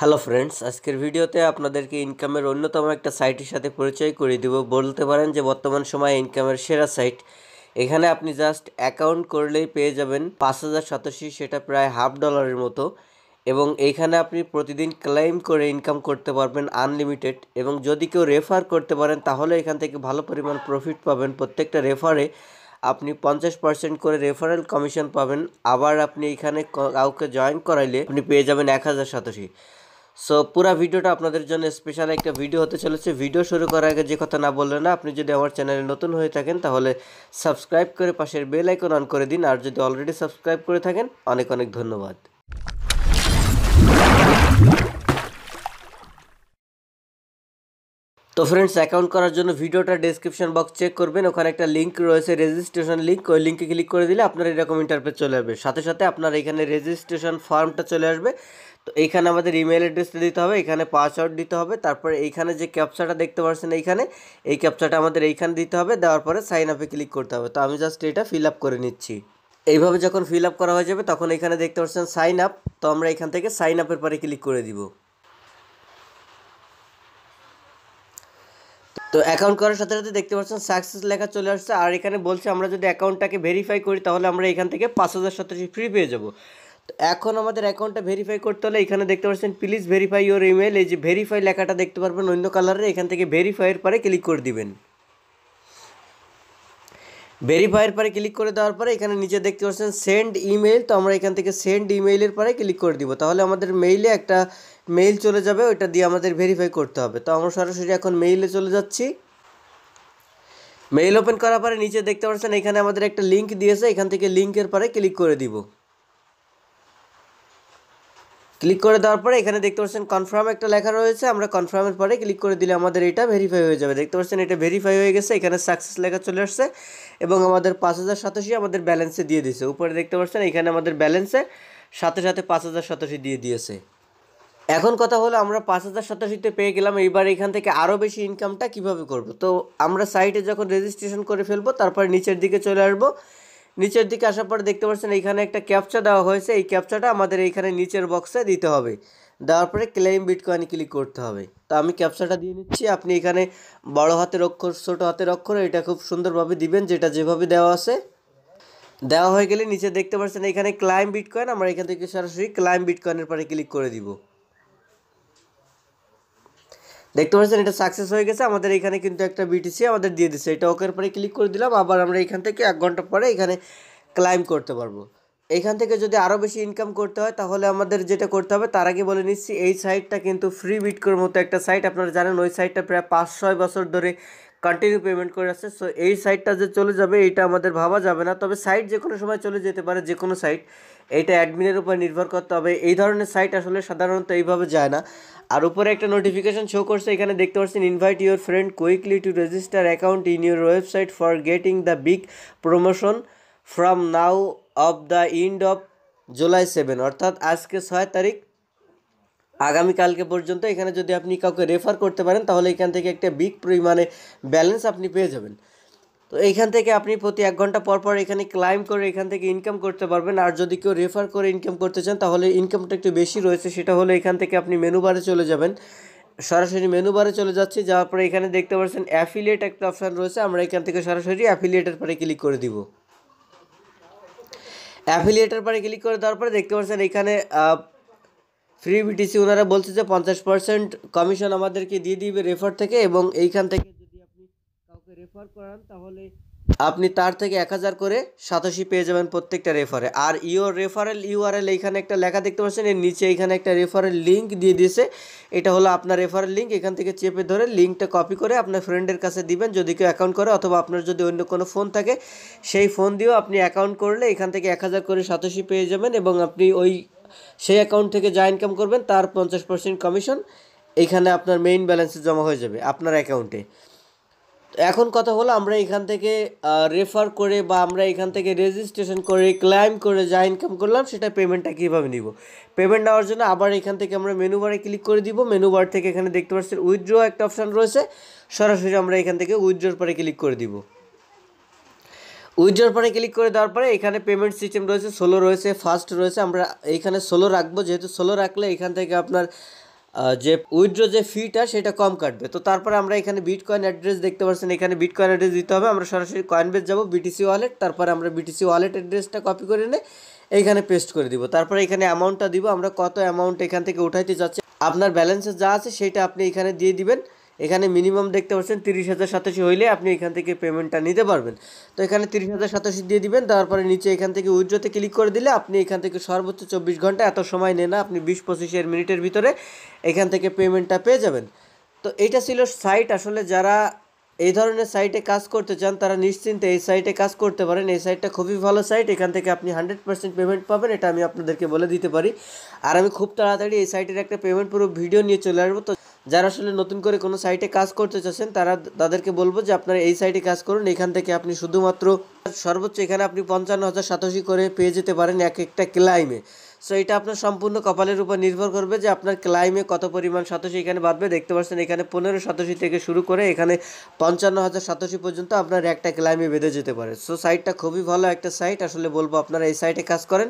hello friends আজকের ভিডিওতে আপনাদেরকে ইনকামের অন্যতম একটা সাইটের সাথে পরিচয় করে দেব বলতে পারেন যে বর্তমান সময়ে ইনকামের সেরা সাইট এখানে আপনি জাস্ট অ্যাকাউন্ট করলেই পেয়ে যাবেন পাঁচ হাজার সাতাশি সেটা প্রায় হাফ ডলারের মতো এবং এইখানে আপনি প্রতিদিন ক্লেম করে ইনকাম করতে পারবেন আনলিমিটেড এবং যদি কেউ রেফার করতে পারেন তাহলে এখান থেকে ভালো পরিমাণ প্রফিট পাবেন প্রত্যেকটা রেফারে আপনি পঞ্চাশ পার্সেন্ট করে রেফারেল কমিশন পাবেন আবার আপনি এখানে কাউকে জয়েন করাইলে আপনি পেয়ে যাবেন এক হাজার সাতাশি সো পুরো ভিডিওটা আপনাদের জন্য স্পেশাল একটা ভিডিও হতে চলেছে ভিডিও শুরু করার আগে যে কথা না বললে না আপনি যদি আমার চ্যানেলে নতুন হয়ে থাকেন তাহলে সাবস্ক্রাইব করে পাশের বেল আইকন অন করে দিন আর যদি অলরেডি সাবস্ক্রাইব করে থাকেন অনেক অনেক ধন্যবাদ তো ফ্রেন্ডস অ্যাকাউন্ট করার জন্য ভিডিওটা ডেসক্রিপশন বক্স চেক করবেন ওখানে একটা লিঙ্ক রয়েছে রেজিস্ট্রেশন লিঙ্ক ওই লিঙ্কে ক্লিক করে দিলে আপনার এরকম ইন্টারপেজ চলে আসবে সাথে সাথে আপনার এখানে রেজিস্ট্রেশন ফর্মটা চলে আসবে তো এইখানে আমাদের ইমেল অ্যাড্রেসটা দিতে হবে এখানে পাসওয়ার্ড দিতে হবে তারপরে এইখানে যে ক্যাপচাটা দেখতে পাচ্ছেন এইখানে এই ক্যাপচাটা আমাদের এইখানে দিতে হবে দেওয়ার পরে সাইন আপে ক্লিক করতে হবে তো আমি জাস্ট এটা ফিল আপ করে নিচ্ছি এইভাবে যখন ফিল আপ করা হয়ে যাবে তখন এখানে দেখতে পাচ্ছেন সাইন আপ তো আমরা এখান থেকে সাইন আপের পরে ক্লিক করে দিব তো অ্যাকাউন্ট করার সাথে সাথে দেখতে পাচ্ছেন সাকসেস লেখা চলে আসছে আর এখানে বলছে আমরা যদি অ্যাকাউন্টটাকে ভেরিফাই করি তাহলে আমরা এখান থেকে পাঁচ হাজার সাথে ফ্রি পেয়ে যাবো এখন আমাদের অ্যাকাউন্টটা ভেরিফাই করতে হলে এখানে দেখতে পাচ্ছেন প্লিজ ভেরিফাই ইউর ইমেল এই যে ভেরিফাই লেখাটা দেখতে পারবেন অন্য কালারে এখান থেকে ভেরিফাইয়ের পরে ক্লিক করে দিবেন ভেরিফাইয়ের পরে ক্লিক করে দেওয়ার পরে এখানে নিচে দেখতে পাচ্ছেন সেন্ড ইমেল তো আমরা এখান থেকে সেন্ড ইমেইলের পরে ক্লিক করে দিব তাহলে আমাদের মেইলে একটা মেইল চলে যাবে ওইটা দিয়ে আমাদের ভেরিফাই করতে হবে তো আমরা সরাসরি এখন মেইলে চলে যাচ্ছি মেইল ওপেন করার পরে নিচে দেখতে পাচ্ছেন এখানে আমাদের একটা লিঙ্ক দিয়েছে এখান থেকে লিঙ্কের পরে ক্লিক করে দিব ক্লিক করে দেওয়ার পরে এখানে দেখতে পাচ্ছেন কনফার্ম একটা লেখা রয়েছে আমরা কনফার্মের পরে ক্লিক করে দিলে আমাদের এটা ভেরিফাই হয়ে যাবে দেখতে পাচ্ছেন এটা ভেরিফাই হয়ে গেছে এখানে সাকসেস লেখা চলে আসছে এবং আমাদের পাঁচ হাজার সাতাশি আমাদের ব্যালেন্সে দিয়ে দিয়েছে উপরে দেখতে পাচ্ছেন এখানে আমাদের ব্যালেন্সে সাথে সাথে পাঁচ হাজার সাতাশি দিয়ে দিয়েছে এখন কথা হলো আমরা পাঁচ হাজার সাতাশিতে পেয়ে গেলাম এইবার এখান থেকে আরও বেশি ইনকামটা কিভাবে করব তো আমরা সাইটে যখন রেজিস্ট্রেশন করে ফেলবো তারপর নিচের দিকে চলে আসবো নিচের দিকে আসার পরে দেখতে পাচ্ছেন এখানে একটা ক্যাপচা দেওয়া হয়েছে এই ক্যাপচাটা আমাদের এইখানে নিচের বক্সে দিতে হবে দেওয়ার পরে ক্লেম বিটকয়েন ক্লিক করতে হবে তো আমি ক্যাপচাটা দিয়ে নিচ্ছি আপনি এখানে বড় হাতের অক্ষর ছোট হাতের অক্ষর এটা খুব সুন্দরভাবে দিবেন যেটা যেভাবে দেওয়া আছে দেওয়া হয়ে গেলে নিচে দেখতে পাচ্ছেন এখানে ক্লাইম বিটকয়েন আমরা এখান থেকে সরাসরি ক্লাইম বিটকয়েনের পরে ক্লিক করে দিব দেখতে পাচ্ছেন এটা সাকসেস হয়ে গেছে আমাদের এখানে কিন্তু একটা বিটিসি আমাদের দিয়ে দিচ্ছে এটা ওকের পরে ক্লিক করে দিলাম আবার আমরা এখান থেকে এক ঘন্টা পরে এখানে ক্লাইম করতে পারবো এখান থেকে যদি আরও বেশি ইনকাম করতে হয় তাহলে আমাদের যেটা করতে হবে তার আগে বলে নিচ্ছি এই সাইটটা কিন্তু ফ্রি করার মতো একটা সাইট আপনারা জানেন ওই সাইটটা প্রায় পাঁচ ছয় বছর ধরে কন্টিনিউ পেমেন্ট করে আসছে সো এই সাইটটা যে চলে যাবে এটা আমাদের ভাবা যাবে না তবে সাইট যে কোনো সময় চলে যেতে পারে যে কোনো সাইট এইটা অ্যাডমিনের উপর নির্ভর করতে হবে এই ধরনের সাইট আসলে সাধারণত এইভাবে যায় না আর উপরে একটা নোটিফিকেশন শো করছে এখানে দেখতে পাচ্ছেন invite your friend quickly to register account in your website for getting the big promotion from now of the end of July seven অর্থাৎ আজকে ছয় তারিখ আগামীকালকে পর্যন্ত এখানে যদি আপনি কাউকে রেফার করতে পারেন তাহলে এখান থেকে একটা বিগ পরিমাণে ব্যালেন্স আপনি পেয়ে যাবেন তো এইখান থেকে আপনি প্রতি এক ঘন্টা পর পর এখানে ক্লাইম করে এখান থেকে ইনকাম করতে পারবেন আর যদি কেউ রেফার করে ইনকাম করতে চান তাহলে ইনকামটা একটু বেশি রয়েছে সেটা হলো এখান থেকে আপনি মেনু বারে চলে যাবেন সরাসরি মেনু বারে চলে যাচ্ছি যাওয়ার পরে এখানে দেখতে পাচ্ছেন অ্যাফিলিয়েট একটা অপশান রয়েছে আমরা এখান থেকে সরাসরি অ্যাফিলিয়েটের পরে ক্লিক করে দিব অ্যাফিলিয়েটের পরে ক্লিক করে দেওয়ার পরে দেখতে পাচ্ছেন এখানে ফ্রি বিটিসি ওনারা বলছে যে পঞ্চাশ পার্সেন্ট কমিশন আমাদেরকে দিয়ে দিবে রেফার থেকে এবং এইখান থেকে যদি আপনি কাউকে রেফার করান তাহলে আপনি তার থেকে এক হাজার করে সাতাশি পেয়ে যাবেন প্রত্যেকটা রেফারে আর ইওর রেফারেল ইউআরএল এইখানে একটা লেখা দেখতে পাচ্ছেন এর নিচে এইখানে একটা রেফারেল লিঙ্ক দিয়ে দিয়েছে এটা হলো আপনার রেফারেল লিঙ্ক এখান থেকে চেপে ধরে লিঙ্কটা কপি করে আপনার ফ্রেন্ডের কাছে দিবেন যদি কেউ অ্যাকাউন্ট করে অথবা আপনার যদি অন্য কোনো ফোন থাকে সেই ফোন দিয়েও আপনি অ্যাকাউন্ট করলে এখান থেকে এক হাজার করে সাতাশি পেয়ে যাবেন এবং আপনি ওই সেই অ্যাকাউন্ট থেকে যা ইনকাম করবেন তার পঞ্চাশ পার্সেন্ট কমিশন এখানে আপনার মেইন ব্যালেন্সে জমা হয়ে যাবে আপনার অ্যাকাউন্টে এখন কথা হলো আমরা এখান থেকে রেফার করে বা আমরা এখান থেকে রেজিস্ট্রেশন করে ক্লাইম করে যা ইনকাম করলাম সেটা পেমেন্টটা কীভাবে নিব পেমেন্ট নেওয়ার জন্য আবার এখান থেকে আমরা মেনু বারে ক্লিক করে দিব মেনু বার থেকে এখানে দেখতে পাচ্ছি উইথড্র একটা অপশান রয়েছে সরাসরি আমরা এখান থেকে উইথড্রোর পরে ক্লিক করে দিব উইথড্রর পরে ক্লিক করে দেওয়ার পরে এখানে পেমেন্ট সিস্টেম রয়েছে সোলো রয়েছে ফার্স্ট রয়েছে আমরা এখানে সোলো রাখবো যেহেতু সোলো রাখলে এখান থেকে আপনার যে উইথড্র যে ফিটা সেটা কম কাটবে তো তারপরে আমরা এখানে বিটকয়েন অ্যাড্রেস দেখতে পাচ্ছেন এখানে বিট কয়েন অ্যাড্রেস দিতে হবে আমরা সরাসরি কয়েনবেস যাবো বিটিসি ওয়ালেট তারপরে আমরা বিটিসি ওয়ালেট অ্যাড্রেসটা কপি করে নিয়ে এইখানে পেস্ট করে দিব তারপরে এখানে অ্যামাউন্টটা দিব আমরা কত অ্যামাউন্ট এখান থেকে উঠাইতে যাচ্ছি আপনার ব্যালেন্সে যা আছে সেটা আপনি এখানে দিয়ে দিবেন এখানে মিনিমাম দেখতে পাচ্ছেন তিরিশ হাজার সাতাশি হইলে আপনি এখান থেকে পেমেন্টটা নিতে পারবেন তো এখানে তিরিশ হাজার সাতাশি দিয়ে দিবেন তারপরে নিচে এখান থেকে উইড্রোতে ক্লিক করে দিলে আপনি এখান থেকে সর্বোচ্চ চব্বিশ ঘন্টা এত সময় নেন না আপনি বিশ পঁচিশের মিনিটের ভিতরে এখান থেকে পেমেন্টটা পেয়ে যাবেন তো এটা ছিল সাইট আসলে যারা এই ধরনের সাইটে কাজ করতে চান তারা নিশ্চিন্তে এই সাইটে কাজ করতে পারেন এই সাইটটা খুবই ভালো সাইট এখান থেকে আপনি হান্ড্রেড পার্সেন্ট পেমেন্ট পাবেন এটা আমি আপনাদেরকে বলে দিতে পারি আর আমি খুব তাড়াতাড়ি এই সাইটের একটা পেমেন্ট পুরো ভিডিও নিয়ে চলে আসবো তো যারা আসলে নতুন করে কোনো সাইটে কাজ করতে চাচ্ছেন তারা তাদেরকে বলবো যে আপনারা এই সাইটে কাজ করুন এখান থেকে আপনি শুধুমাত্র সর্বোচ্চ এখানে আপনি পঞ্চান্ন হাজার সাতাশি করে পেয়ে যেতে পারেন এক একটা ক্লাইমে সো এটা আপনার সম্পূর্ণ কপালের উপর নির্ভর করবে যে আপনার ক্লাইমে কত পরিমাণ সাতাশি এখানে বাঁধবে দেখতে পাচ্ছেন এখানে পনেরো সাতাশি থেকে শুরু করে এখানে পঞ্চান্ন হাজার সাতাশি পর্যন্ত আপনার একটা ক্লাইমে বেঁধে যেতে পারে সো সাইটটা খুবই ভালো একটা সাইট আসলে বলবো আপনারা এই সাইটে কাজ করেন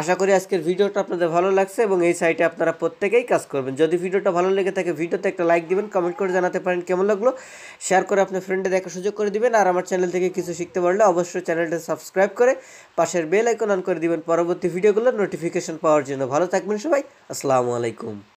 আশা করি আজকের ভিডিওটা আপনাদের ভালো লাগছে এবং এই সাইটে আপনারা প্রত্যেকেই কাজ করবেন যদি ভিডিওটা ভালো লেগে থাকে ভিডিওতে একটা লাইক দিবেন কমেন্ট করে জানাতে পারেন কেমন লাগলো শেয়ার করে আপনার ফ্রেন্ডে দেখার সুযোগ করে দিবেন আর আমার চ্যানেল থেকে কিছু শিখতে পারলে অবশ্যই অবশ্যই চ্যানেলটা সাবস্ক্রাইব করে পাশের বেল আইকন অন করে দিবেন পরবর্তী ভিডিওগুলোর নোটিফিকেশন পাওয়ার জন্য ভালো থাকবেন সবাই আসসালামু আলাইকুম